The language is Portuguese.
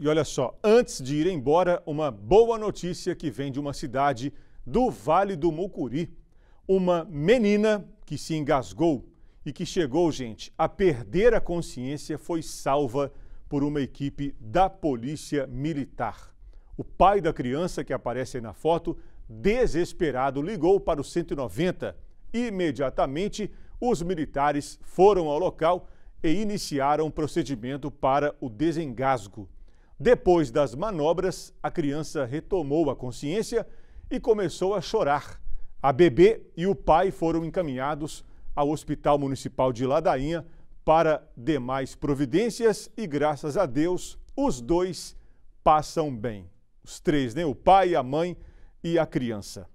E olha só, antes de ir embora, uma boa notícia que vem de uma cidade do Vale do Mucuri. Uma menina que se engasgou e que chegou, gente, a perder a consciência foi salva por uma equipe da Polícia Militar. O pai da criança que aparece aí na foto, desesperado, ligou para o 190. Imediatamente, os militares foram ao local e iniciaram o procedimento para o desengasgo. Depois das manobras, a criança retomou a consciência e começou a chorar. A bebê e o pai foram encaminhados ao Hospital Municipal de Ladainha para demais providências e, graças a Deus, os dois passam bem. Os três, né? O pai, a mãe e a criança.